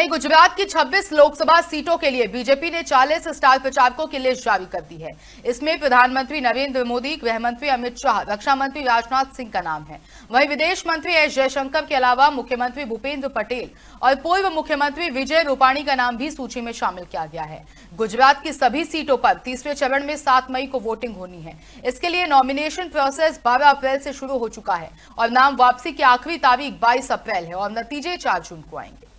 वहीं गुजरात की 26 लोकसभा सीटों के लिए बीजेपी ने 40 स्टार प्रचारकों की लिस्ट जारी कर दी है इसमें प्रधानमंत्री नरेंद्र मोदी गृह मंत्री अमित शाह रक्षा मंत्री राजनाथ सिंह का नाम है वहीं विदेश मंत्री एस जयशंकर के अलावा मुख्यमंत्री भूपेंद्र पटेल और पूर्व मुख्यमंत्री विजय रूपाणी का नाम भी सूची में शामिल किया गया है गुजरात की सभी सीटों पर तीसरे चरण में सात मई को वोटिंग होनी है इसके लिए नॉमिनेशन प्रोसेस बारह अप्रैल से शुरू हो चुका है और नाम वापसी की आखिरी तारीख बाईस अप्रैल है और नतीजे चार जून को आएंगे